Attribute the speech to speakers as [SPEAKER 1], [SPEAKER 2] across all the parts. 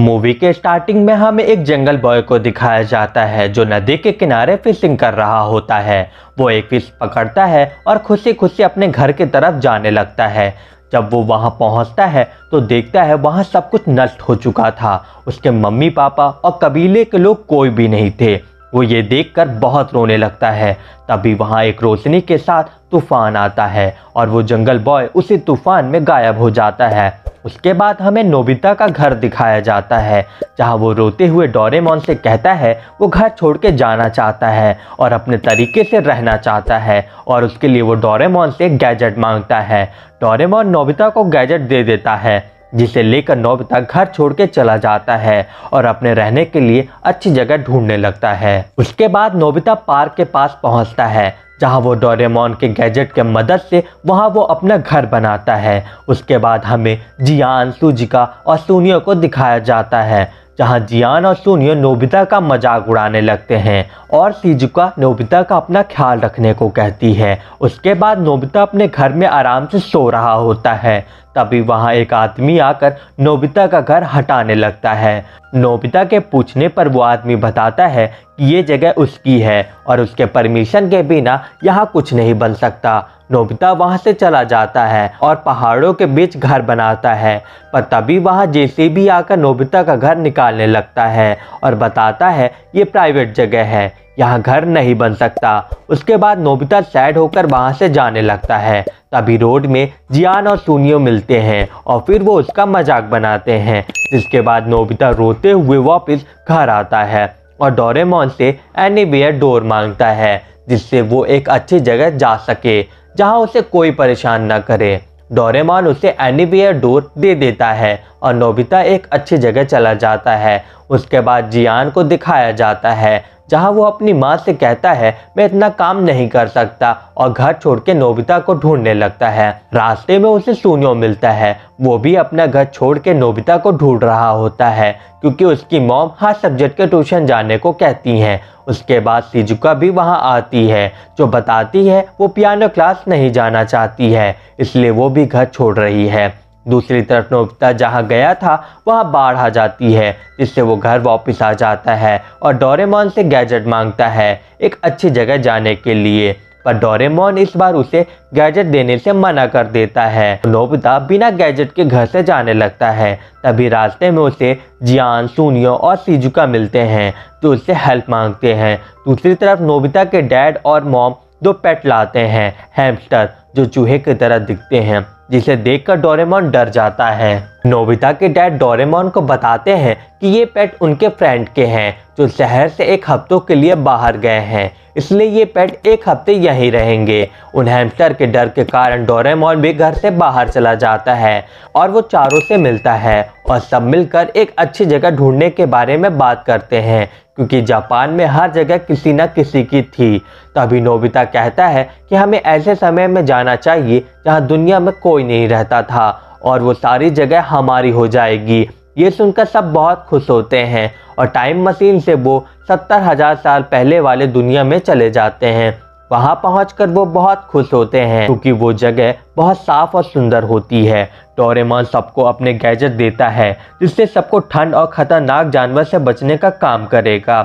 [SPEAKER 1] movie के starting में हमें एक जंगल बॉय को दिखाया जाता है जो नदी के किनारे फिशिंग कर रहा होता है वो एक फिश पकड़ता है और खुशी खुशी अपने घर की तरफ जाने लगता है जब वो वहाँ पहुँचता है तो देखता है वहाँ सब कुछ नष्ट हो चुका था उसके मम्मी पापा और कबीले के लोग कोई भी नहीं थे वो ये देखकर बहुत रोने लगता है तभी वहाँ एक रोशनी के साथ तूफान आता है और वो जंगल बॉय उसी तूफान में गायब हो जाता है उसके बाद हमें नोबिता का घर दिखाया जाता है जहाँ वो रोते हुए डोरेमोन से कहता है वो घर छोड़ के जाना चाहता है और अपने तरीके से रहना चाहता है और उसके लिए वो डोरेमोन से गैजेट मांगता है डोरेमोन नोबिता को गैजेट दे देता है जिसे लेकर नोबिता घर छोड़ के चला जाता है और अपने रहने के लिए अच्छी जगह ढूंढने लगता है उसके बाद नोबिता पार्क के पास पहुंचता है जहां वो डोरेमोन के गैजेट के मदद से वहां वो अपना घर बनाता है उसके बाद हमें जियान सुजिका और सोनियो को दिखाया जाता है जहां जियान और सोनियो नोबिता का मजाक उड़ाने लगते हैं और सीजुका नोबिता का अपना ख्याल रखने को कहती है उसके बाद नोबिता अपने घर में आराम से सो रहा होता है तभी वहां एक आदमी आकर नोबिता का घर हटाने लगता है नोबिता के पूछने पर वो आदमी बताता है कि ये जगह उसकी है और उसके परमिशन के बिना यहाँ कुछ नहीं बन सकता नोबिता वहाँ से चला जाता है और पहाड़ों के बीच घर बनाता है पर तभी वहाँ भी आकर नोबिता का घर निकालने लगता है और बताता है ये प्राइवेट जगह है यहाँ घर नहीं बन सकता उसके बाद नोबिता सैड होकर वहाँ से जाने लगता है तभी रोड में जियान और सोनियो मिलते हैं और फिर वो उसका मजाक बनाते हैं जिसके बाद नोबिता रोते हुए वापस घर आता है और डोरेमोन से एनीवेयर डोर मांगता है जिससे वो एक अच्छी जगह जा सके जहाँ उसे कोई परेशान न करे डोरेमोन उसे एनीवेयर डोर दे देता है और नोबिता एक अच्छी जगह चला जाता है उसके बाद जियान को दिखाया जाता है जहां वो अपनी माँ से कहता है मैं इतना काम नहीं कर सकता और घर छोड़ के नोबिता को ढूंढने लगता है रास्ते में उसे सूनियो मिलता है वो भी अपना घर छोड़ के नोबिता को ढूंढ रहा होता है क्योंकि उसकी मॉम हर सब्जेक्ट के ट्यूशन जाने को कहती हैं उसके बाद सिजुका भी वहाँ आती है जो बताती है वो पियानो क्लास नहीं जाना चाहती है इसलिए वो भी घर छोड़ रही है दूसरी तरफ नोबिता जहाँ गया था वहाँ बाढ़ आ जाती है जिससे वो घर वापस आ जाता है और डोरेमोन से गैजेट मांगता है एक अच्छी जगह जाने के लिए पर डोरेमोन इस बार उसे गैजेट देने से मना कर देता है नोबिता बिना गैजेट के घर से जाने लगता है तभी रास्ते में उसे जियान सुनियो और सीजुका मिलते हैं जो उससे हेल्प मांगते हैं दूसरी तरफ नोबिता के डैड और मॉम दो पेट लाते हैं हेम्स्टर जो चूहे की तरह दिखते हैं जिसे देखकर डोरेमोन डर जाता है नोबिता के डैड डोरेमोन को बताते हैं कि ये पेट उनके फ्रेंड के हैं जो शहर से एक हफ्तों के लिए बाहर गए हैं इसलिए ये पेट एक हफ्ते यहीं रहेंगे उन हेमस्टर के डर के कारण डोरेमोन भी घर से बाहर चला जाता है और वो चारों से मिलता है और सब मिलकर एक अच्छी जगह ढूंढने के बारे में बात करते हैं क्योंकि जापान में हर जगह किसी न किसी की थी तभी नोबिता कहता है कि हमें ऐसे समय में जाना चाहिए जहाँ दुनिया में कोई नहीं रहता था और वो सारी जगह हमारी हो जाएगी ये सुनकर सब बहुत खुश होते हैं और टाइम मशीन से वो सत्तर हज़ार साल पहले वाले दुनिया में चले जाते हैं वहाँ पहुँच वो बहुत खुश होते हैं क्योंकि वो जगह बहुत साफ और सुंदर होती है डोरेमोन सबको अपने गैजेट देता है जिससे सबको ठंड और खतरनाक जानवर से बचने का काम करेगा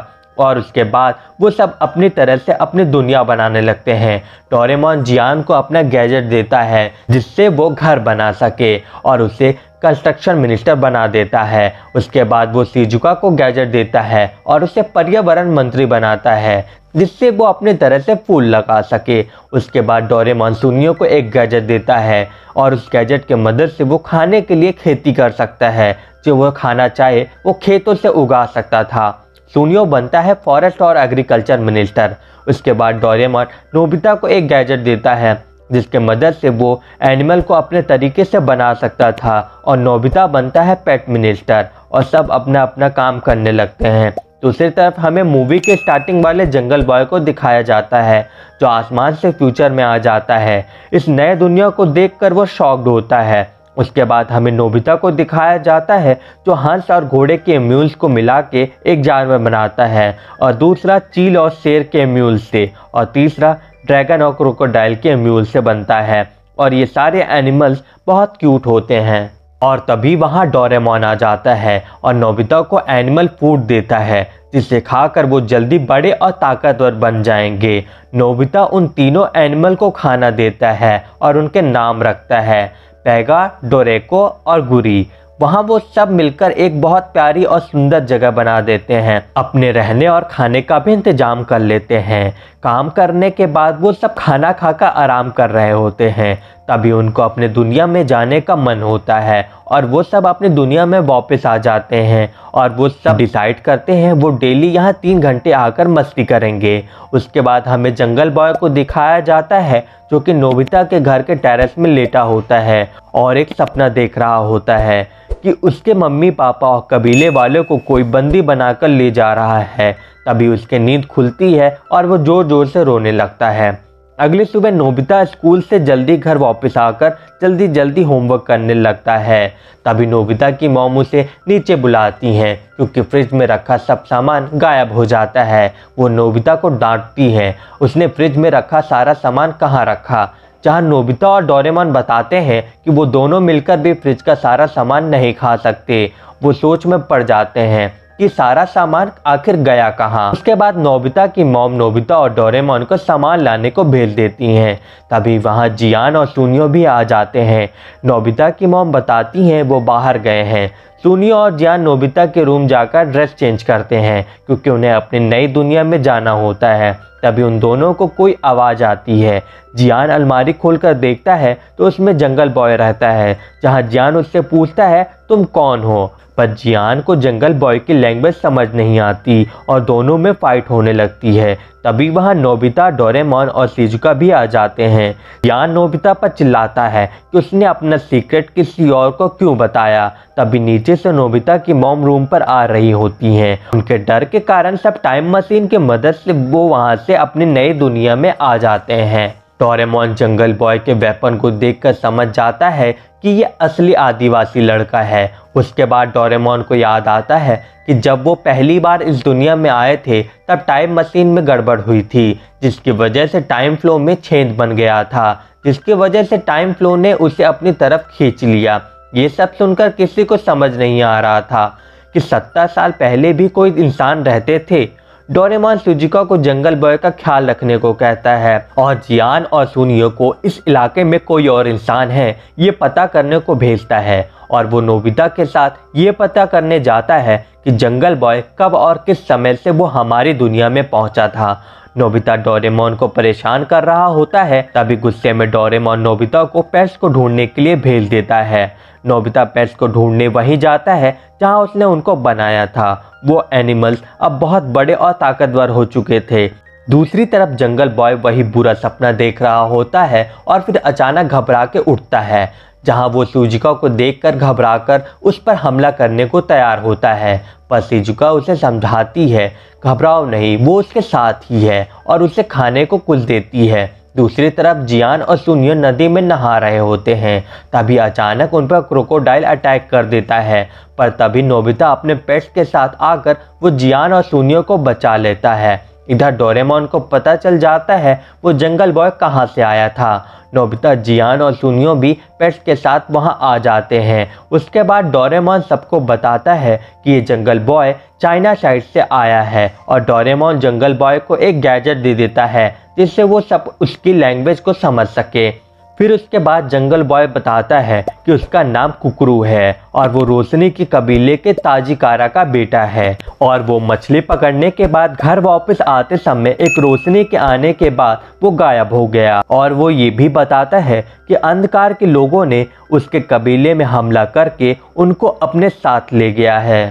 [SPEAKER 1] और उसके बाद वो सब अपनी तरह से अपनी दुनिया बनाने लगते हैं डोरेमोन जियान को अपना गैजेट देता है जिससे वो घर बना सके और उसे कंस्ट्रक्शन मिनिस्टर बना देता है उसके बाद वो सीजुका को गैजेट देता है और उसे पर्यावरण मंत्री बनाता है जिससे वो अपने तरह से फूल लगा सके उसके बाद डोरे मानसूनियो को एक गैजेट देता है और उस गैजेट के मदद से वो खाने के लिए खेती कर सकता है जो वह खाना चाहे वो खेतों से उगा सकता था सुनियो बनता है फॉरेस्ट और एग्रीकल्चर मिनिस्टर उसके बाद डोरेमॉन नोबिता को एक गैजेट देता है जिसके मदद से वो एनिमल को अपने तरीके से बना सकता था और नोबिता बनता है पेट मिनिस्टर और सब अपना अपना काम करने लगते हैं दूसरी तरफ हमें मूवी के स्टार्टिंग वाले जंगल बॉय को दिखाया जाता है जो आसमान से फ्यूचर में आ जाता है इस नए दुनिया को देख वो शॉक्ड होता है उसके बाद हमें नोबिता को दिखाया जाता है जो हंस और घोड़े के म्यूल्स को मिला के एक जानवर बनाता है और दूसरा चील और शेर के म्यूल से और तीसरा ड्रैगन और क्रोकोडाइल के म्यूल से बनता है और ये सारे एनिमल्स बहुत क्यूट होते हैं और तभी वहाँ डोरेमोन आ जाता है और नोबिता को एनिमल फूड देता है जिसे खाकर वो जल्दी बड़े और ताकतवर बन जाएंगे नोबिता उन तीनों एनिमल को खाना देता है और उनके नाम रखता है पैगा डोरेको और गुरी वहाँ वो सब मिलकर एक बहुत प्यारी और सुंदर जगह बना देते हैं अपने रहने और खाने का भी इंतजाम कर लेते हैं काम करने के बाद वो सब खाना खाकर आराम कर रहे होते हैं तभी उनको अपने दुनिया में जाने का मन होता है और वो सब अपनी दुनिया में वापस आ जाते हैं और वो सब डिसाइड करते हैं वो डेली यहाँ तीन घंटे आकर मस्ती करेंगे उसके बाद हमें जंगल बॉय को दिखाया जाता है जो कि नोबिता के घर के टेरेस में लेटा होता है और एक सपना देख रहा होता है कि उसके मम्मी पापा और कबीले वाले को कोई बंदी बनाकर ले जा रहा है तभी उसकी नींद खुलती है और वो ज़ोर ज़ोर से रोने लगता है अगले सुबह नोबिता स्कूल से जल्दी घर वापस आकर जल्दी जल्दी होमवर्क करने लगता है तभी नोबिता की मोम उसे नीचे बुलाती हैं क्योंकि फ्रिज में रखा सब सामान गायब हो जाता है वो नोबिता को डांटती हैं उसने फ्रिज में रखा सारा सामान कहाँ रखा जहां नोबिता और डोरेमोन बताते हैं कि वो दोनों मिलकर भी फ्रिज का सारा सामान नहीं खा सकते वो सोच में पड़ जाते हैं कि सारा सामान आखिर गया कहाँ उसके बाद नोबिता की मोम नोबिता और डोरेमोन को सामान लाने को भेज देती हैं तभी वहाँ जियान और सुनियो भी आ जाते हैं नोबिता की मोम बताती हैं वो बाहर गए हैं सुनी और जियान नोबिता के रूम जाकर ड्रेस चेंज करते हैं क्योंकि उन्हें अपनी नई दुनिया में जाना होता है तभी उन दोनों को कोई आवाज़ आती है जियान अलमारी खोलकर देखता है तो उसमें जंगल बॉय रहता है जहाँ जियान उससे पूछता है तुम कौन हो पर जियान को जंगल बॉय की लैंग्वेज समझ नहीं आती और दोनों में फाइट होने लगती है तभी वहाँ नोबिता डोरेमोन और सिजुका भी आ जाते हैं जियान नोबिता पर चिल्लाता है कि उसने अपना सीक्रेट किसी और को क्यों बताया तभी नीचे से नोबिता की मोम रूम पर आ रही होती हैं उनके डर के कारण सब टाइम मशीन की मदद से वो वहाँ से अपनी नई दुनिया में आ जाते हैं टोरेमोन जंगल बॉय के वेपन को देखकर समझ जाता है कि ये असली आदिवासी लड़का है उसके बाद डोरेमोन को याद आता है कि जब वो पहली बार इस दुनिया में आए थे तब टाइम मशीन में गड़बड़ हुई थी जिसकी वजह से टाइम फ्लो में छेद बन गया था जिसकी वजह से टाइम फ्लो ने उसे अपनी तरफ खींच लिया ये सब सुनकर किसी को समझ नहीं आ रहा था कि सत्तर साल पहले भी कोई इंसान रहते थे डोरेमोन सुजिका को जंगल बॉय का ख्याल रखने को कहता है और जियान और सुनियो को इस इलाके में कोई और इंसान है ये पता करने को भेजता है और वो नोबिता के साथ ये पता करने जाता है कि जंगल बॉय कब और किस समय से वो हमारी दुनिया में पहुंचा था नोबिता डोरेमोन को परेशान कर रहा होता है तभी गुस्से में डोरेमोन नोबिता को पेस्ट को ढूंढने के लिए भेज देता है नोबिता पेस्ट को ढूंढने वहीं जाता है जहां उसने उनको बनाया था वो एनिमल्स अब बहुत बड़े और ताकतवर हो चुके थे दूसरी तरफ जंगल बॉय वही बुरा सपना देख रहा होता है और फिर अचानक घबरा के उठता है जहां वो सूजिका को देखकर घबराकर उस पर हमला करने को तैयार होता है पर सिजुका उसे समझाती है घबराओ नहीं वो उसके साथ ही है और उसे खाने को कुल देती है दूसरी तरफ जियान और सुनियो नदी में नहा रहे होते हैं तभी अचानक उन पर क्रोकोडाइल अटैक कर देता है पर तभी नोबिता अपने पेट्स के साथ आकर वो जियान और सुनियो को बचा लेता है इधर डोरेमोन को पता चल जाता है वो जंगल बॉय कहाँ से आया था नोबिता जियान और सुनियो भी पेट्स के साथ वहाँ आ जाते हैं उसके बाद डोरेमोन सबको बताता है कि ये जंगल बॉय चाइना साइड से आया है और डोरेमोन जंगल बॉय को एक गैजेट दे देता है जिससे वो सब उसकी लैंग्वेज को समझ सके फिर उसके बाद जंगल बॉय बताता है कि उसका नाम कुकरू है और वो रोशनी के कबीले के ताजीकारा का बेटा है और वो मछली पकड़ने के बाद घर वापस आते समय एक रोशनी के आने के बाद वो गायब हो गया और वो ये भी बताता है कि अंधकार के लोगों ने उसके कबीले में हमला करके उनको अपने साथ ले गया है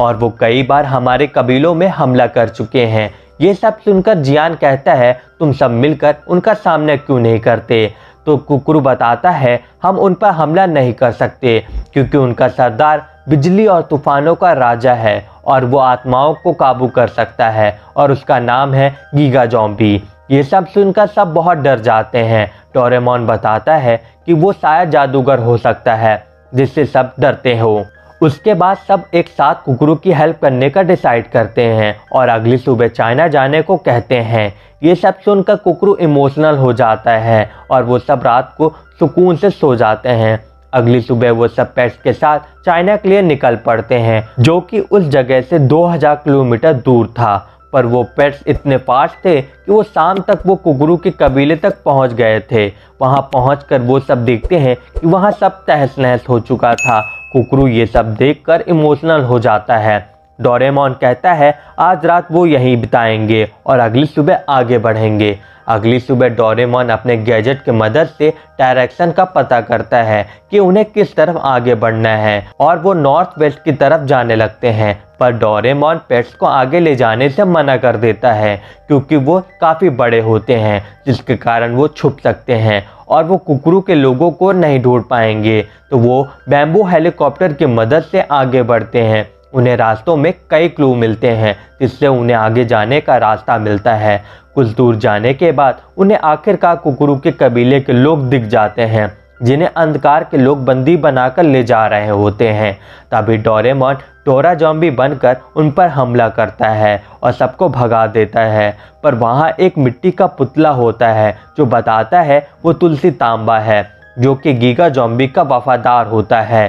[SPEAKER 1] और वो कई बार हमारे कबीलों में हमला कर चुके हैं ये सब सुनकर जियान कहता है तुम सब मिलकर उनका सामना क्यों नहीं करते तो कुकुर बताता है हम उन पर हमला नहीं कर सकते क्योंकि उनका सरदार बिजली और तूफानों का राजा है और वो आत्माओं को काबू कर सकता है और उसका नाम है गीगा जॉम्बी ये सब सुनकर सब बहुत डर जाते हैं टोरेमोन बताता है कि वो शायद जादूगर हो सकता है जिससे सब डरते हो उसके बाद सब एक साथ कुकरू की हेल्प करने का डिसाइड करते हैं और अगली सुबह चाइना जाने को कहते हैं ये सब सुनकर कुकरू इमोशनल हो जाता है और वो सब रात को सुकून से सो जाते हैं अगली सुबह वो सब पेट्स के साथ चाइना के लिए निकल पड़ते हैं जो कि उस जगह से 2000 किलोमीटर दूर था पर वो पेट्स इतने फास्ट थे कि वो शाम तक वो कुगरू के कबीले तक पहुंच गए थे वहां पहुंचकर वो सब देखते हैं कि वहां सब तहस नहस हो चुका था कुकरू ये सब देखकर इमोशनल हो जाता है डोरेमोन कहता है आज रात वो यहीं बिताएंगे और अगली सुबह आगे बढ़ेंगे अगली सुबह डोरेमोन अपने गैजेट की मदद से डायरेक्शन का पता करता है कि उन्हें किस तरफ आगे बढ़ना है और वो नॉर्थ वेस्ट की तरफ जाने लगते हैं पर डोरेमोन पेट्स को आगे ले जाने से मना कर देता है क्योंकि वो काफ़ी बड़े होते हैं जिसके कारण वो छुप सकते हैं और वो कुकरू के लोगों को नहीं ढूंढ पाएंगे तो वो बैम्बू हेलीकॉप्टर की मदद से आगे बढ़ते हैं उन्हें रास्तों में कई क्लू मिलते हैं जिससे उन्हें आगे जाने का रास्ता मिलता है कुछ दूर जाने के बाद उन्हें आखिरकार कुकुरु के कबीले के लोग दिख जाते हैं जिन्हें अंधकार के लोग बंदी बनाकर ले जा रहे होते हैं तभी डोरेमोन डोरा जॉम्बी बनकर उन पर हमला करता है और सबको भगा देता है पर वहाँ एक मिट्टी का पुतला होता है जो बताता है वो तुलसी तांबा है जो कि गीगा जॉम्बी का वफादार होता है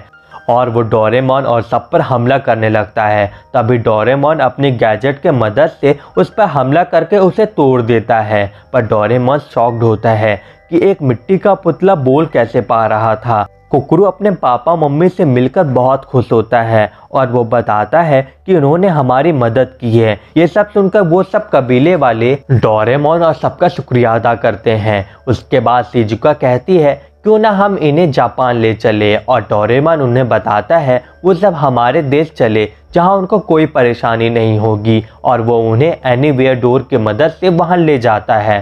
[SPEAKER 1] और वो डोरेमोन और सब पर हमला करने लगता है तभी डोरेमोन अपनी गैजेट के मदद से उस पर हमला करके उसे तोड़ देता है पर डोरेमोन शॉक्ड होता है कि एक मिट्टी का पुतला बोल कैसे पा रहा था कुकरू अपने पापा मम्मी से मिलकर बहुत खुश होता है और वो बताता है कि उन्होंने हमारी मदद की है ये सब सुनकर वो सब कबीले वाले डोरेमोन और सबका शुक्रिया अदा करते हैं उसके बाद सीजुका कहती है क्यों ना हम इन्हें जापान ले चले और डोरेमान उन्हें बताता है वो सब हमारे देश चले जहाँ उनको कोई परेशानी नहीं होगी और वो उन्हें एनी वेयर डोर की मदद से वहाँ ले जाता है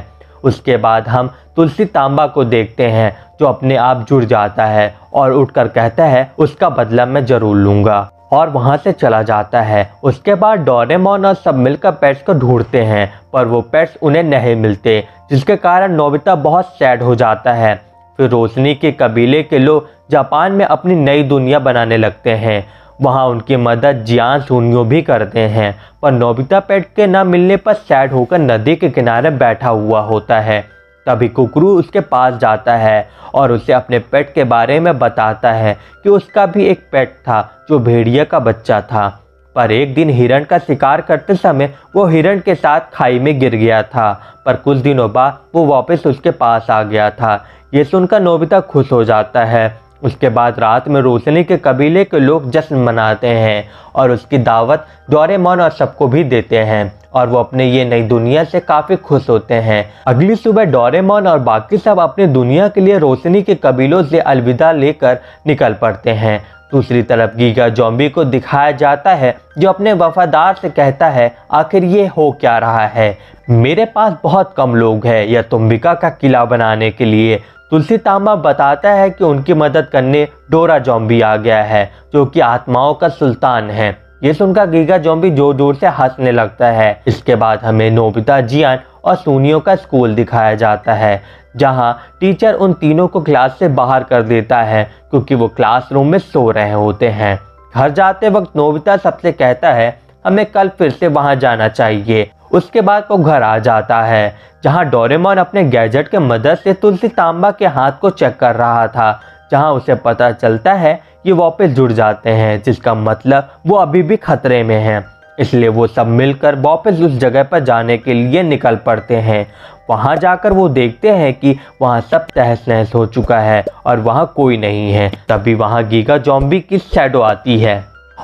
[SPEAKER 1] उसके बाद हम तुलसी तांबा को देखते हैं जो अपने आप जुड़ जाता है और उठकर कहता है उसका बदला मैं ज़रूर लूँगा और वहाँ से चला जाता है उसके बाद डोरेमोन और सब मिलकर पेट्स को ढूंढते हैं पर वो पेट्स उन्हें नहीं मिलते जिसके कारण नोबिता बहुत सैड हो जाता है फिर रोशनी के कबीले के लोग जापान में अपनी नई दुनिया बनाने लगते हैं वहाँ उनकी मदद जियान सुनियो भी करते हैं पर नोबिता पेट के न मिलने पर सैड होकर नदी के किनारे बैठा हुआ होता है तभी कुकरू उसके पास जाता है और उसे अपने पेट के बारे में बताता है कि उसका भी एक पेट था जो भेड़िया का बच्चा था पर एक दिन हिरण का शिकार करते समय वो हिरण के साथ खाई में गिर गया था पर कुछ दिनों बाद वो वापस उसके पास आ गया था ये सुनकर नोबिता खुश हो जाता है उसके बाद रात में रोशनी के कबीले के लोग जश्न मनाते हैं और उसकी दावत डोरेमोन और सबको भी देते हैं और वो अपने ये नई दुनिया से काफ़ी खुश होते हैं अगली सुबह डोरेमोन और बाकी सब अपनी दुनिया के लिए रोशनी के कबीलों से अलविदा लेकर निकल पड़ते हैं दूसरी तरफ गीगा जॉम्बी को दिखाया जाता है जो अपने वफादार से कहता है आखिर ये हो क्या रहा है मेरे पास बहुत कम लोग हैं यह तुम्बिका का किला बनाने के लिए तुलसी तांबा बताता है कि उनकी मदद करने डोरा जॉम्बी आ गया है जो कि आत्माओं का सुल्तान है ये सुनकर गीगा जॉम्बी जोर जोर से हंसने लगता है इसके बाद हमें नोबिता जियान और सोनियो का स्कूल दिखाया जाता है जहां टीचर उन तीनों को क्लास से बाहर कर देता है क्योंकि वो क्लासरूम में सो रहे होते हैं घर जाते वक्त नोबिता सबसे कहता है हमें कल फिर से वहां जाना चाहिए उसके बाद वो घर आ जाता है जहाँ डोरेमोन अपने गैजेट के मदद से तुलसी तांबा के हाथ को चेक कर रहा था जहाँ उसे पता चलता है कि वापस जुड़ जाते हैं जिसका मतलब वो अभी भी खतरे में हैं इसलिए वो सब मिलकर वापस उस जगह पर जाने के लिए निकल पड़ते हैं वहाँ जाकर वो देखते हैं कि वहाँ सब तहस नहस हो चुका है और वहाँ कोई नहीं है तभी वहाँ गीगा जॉम्बी की शैडो आती है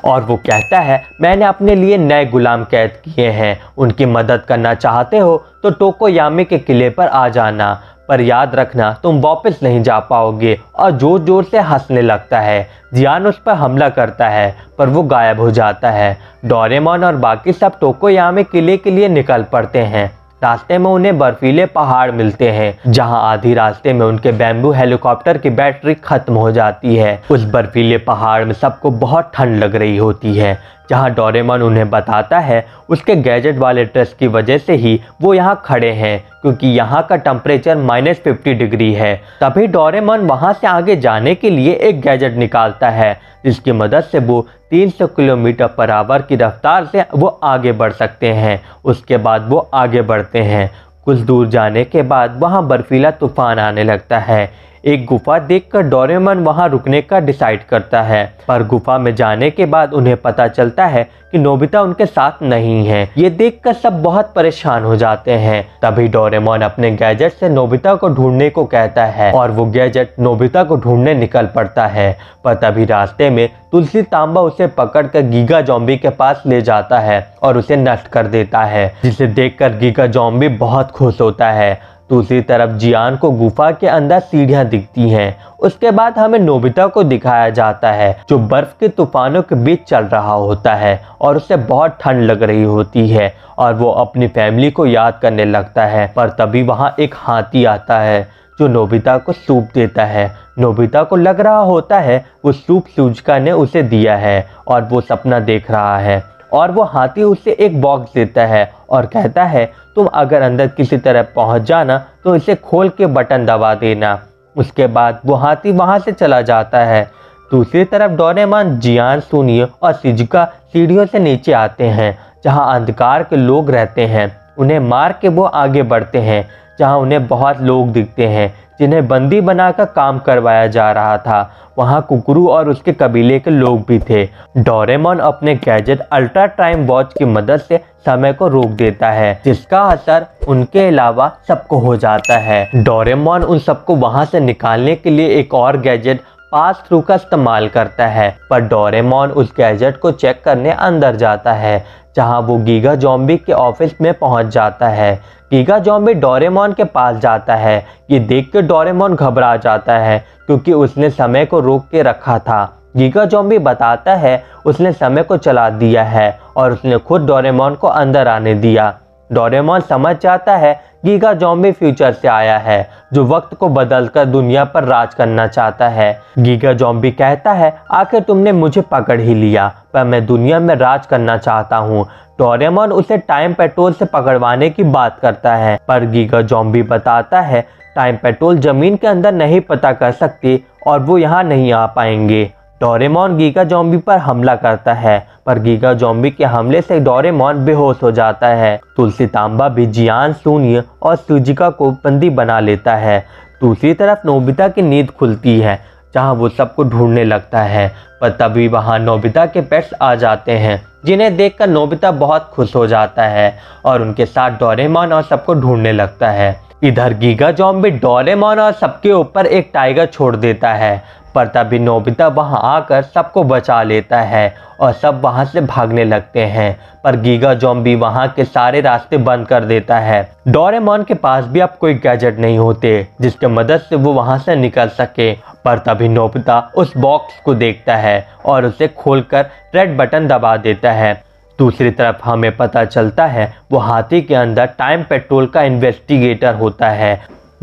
[SPEAKER 1] और वो कहता है मैंने अपने लिए नए गुलाम कैद किए हैं उनकी मदद करना चाहते हो तो टोकोयामे के किले पर आ जाना पर याद रखना तुम वापस नहीं जा पाओगे और जोर जोर से हंसने लगता है जियान उस पर हमला करता है पर वो गायब हो जाता है डोरेमोन और बाकी सब टोकोयामे किले के लिए निकल पड़ते हैं रास्ते में उन्हें बर्फीले पहाड़ मिलते हैं जहां आधी रास्ते में उनके बैम्बू हेलीकॉप्टर की बैटरी खत्म हो जाती है उस बर्फीले पहाड़ में सबको बहुत ठंड लग रही होती है जहां डोरेमन उन्हें बताता है उसके गैजेट वाले ड्रेस की वजह से ही वो यहाँ खड़े हैं क्योंकि यहाँ का टेम्परेचर माइनस फिफ्टी डिग्री है तभी डोरेमन वहाँ से आगे जाने के लिए एक गैजेट निकालता है जिसकी मदद से वो 300 किलोमीटर पर आवर की रफ्तार से वो आगे बढ़ सकते हैं उसके बाद वो आगे बढ़ते हैं कुछ दूर जाने के बाद वहाँ बर्फीला तूफान आने लगता है एक गुफा देखकर डोरेमन वहां रुकने का डिसाइड करता है पर गुफा में जाने के बाद उन्हें पता चलता है कि नोबिता उनके साथ नहीं है ये देखकर सब बहुत परेशान हो जाते हैं तभी डोरेमोन अपने गैजेट से नोबिता को ढूंढने को कहता है और वो गैजेट नोबिता को ढूंढने निकल पड़ता है पर तभी रास्ते में तुलसी तांबा उसे पकड़ कर गीगा जॉम्बी के पास ले जाता है और उसे नष्ट कर देता है जिसे कर गीगा जॉम्बी बहुत खुश होता है दूसरी तरफ जियान को गुफा के अंदर सीढ़ियाँ दिखती हैं उसके बाद हमें नोबिता को दिखाया जाता है जो बर्फ के तूफानों के बीच चल रहा होता है और उसे बहुत ठंड लग रही होती है और वो अपनी फैमिली को याद करने लगता है पर तभी वहाँ एक हाथी आता है जो नोबिता को सूप देता है नोबिता को लग रहा होता है वो सूप सूजका ने उसे दिया है और वो सपना देख रहा है और वो हाथी उसे एक बॉक्स देता है और कहता है तुम अगर अंदर किसी तरह पहुंच जाना तो इसे खोल के बटन दबा देना उसके बाद वो हाथी वहां से चला जाता है दूसरी तरफ डोरेमान जियान सुनिए और सिजका सीढ़ियों से नीचे आते हैं जहाँ अंधकार के लोग रहते हैं उन्हें मार के वो आगे बढ़ते हैं जहां उन्हें बहुत लोग दिखते हैं जिन्हें बंदी बनाकर काम करवाया जा रहा था वहां कुकरू और उसके कबीले के लोग भी थे डोरेमोन अपने गैजेट अल्ट्रा टाइम वॉच की मदद से समय को रोक देता है जिसका असर उनके अलावा सबको हो जाता है डोरेमोन उन सबको वहां से निकालने के लिए एक और गैजेट पास थ्रू का इस्तेमाल करता है पर डोरेमोन उस गैजेट को चेक करने अंदर जाता है जहां वो गीगा जॉम्बी के ऑफिस में पहुंच जाता है गीगा जॉम्बी डोरेमोन के पास जाता है ये देख के डोरेमोन घबरा जाता है क्योंकि उसने समय को रोक के रखा था गीगा जॉम्बी बताता है उसने समय को चला दिया है और उसने खुद डोरेमोन को अंदर आने दिया डोरेमोन समझ जाता है गीगा जॉम्बे फ्यूचर से आया है जो वक्त को बदलकर दुनिया पर राज करना चाहता है गीगा जॉम्बी कहता है आखिर तुमने मुझे पकड़ ही लिया पर मैं दुनिया में राज करना चाहता हूँ टोरेमोन उसे टाइम पेट्रोल से पकड़वाने की बात करता है पर गीगा जॉम्बी बताता है टाइम पेट्रोल जमीन के अंदर नहीं पता कर सकती और वो यहाँ नहीं आ पाएंगे डोरेमोन गीगा जॉम्बी पर हमला करता है पर गीगा जॉम्बी के हमले से डोरेमोन बेहोश हो जाता है तुलसी तांबा भी जियान शून्य और सुजिका को बंदी बना लेता है दूसरी तरफ नोबिता की नींद खुलती है जहां वो सबको ढूंढने लगता है पर तभी वहाँ नोबिता के पेट्स आ जाते हैं जिन्हें देखकर नोबिता बहुत खुश हो जाता है और उनके साथ डोरेमोन और सबको ढूंढने लगता है इधर गीगा जॉम्बी डोरेमोन और सबके ऊपर एक टाइगर छोड़ देता है पर तभी नोबिता वहां आकर सबको बचा लेता है और सब वहां से भागने लगते हैं पर गीगा जॉम्बी वहां के सारे रास्ते बंद कर देता है डोरेमोन के पास भी अब कोई गैजेट नहीं होते जिसके मदद से वो वहां से निकल सके पर तभी नोबिता उस बॉक्स को देखता है और उसे खोलकर रेड बटन दबा देता है दूसरी तरफ हमें पता चलता है वो हाथी के अंदर टाइम पेट्रोल का इन्वेस्टिगेटर होता है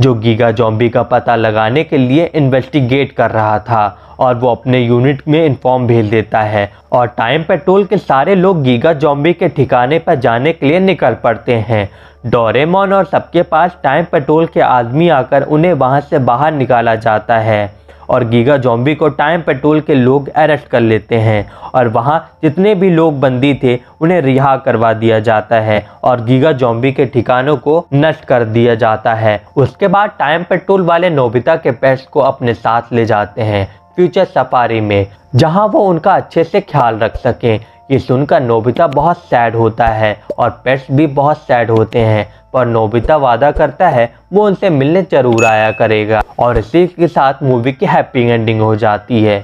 [SPEAKER 1] जो गीगा जॉम्बी का पता लगाने के लिए इन्वेस्टिगेट कर रहा था और वो अपने यूनिट में इन्फॉर्म भेज देता है और टाइम पेट्रोल के सारे लोग गीगा जॉम्बी के ठिकाने पर जाने के लिए निकल पड़ते हैं डोरेमोन और सबके पास टाइम पेट्रोल के आदमी आकर उन्हें वहाँ से बाहर निकाला जाता है और गीगा जॉम्बी को टाइम पेट्रोल के लोग अरेस्ट कर लेते हैं और वहाँ जितने भी लोग बंदी थे उन्हें रिहा करवा दिया जाता है और गीगा जॉम्बी के ठिकानों को नष्ट कर दिया जाता है उसके बाद टाइम पेट्रोल वाले नोबिता के पेस्ट को अपने साथ ले जाते हैं फ्यूचर सफारी में जहां वो उनका अच्छे से ख्याल रख सकें ये सुनकर नोबिता बहुत सैड होता है और पेट्स भी बहुत सैड होते हैं पर नोबिता वादा करता है वो उनसे मिलने जरूर आया करेगा और इसी के साथ मूवी की हैप्पी एंडिंग हो जाती है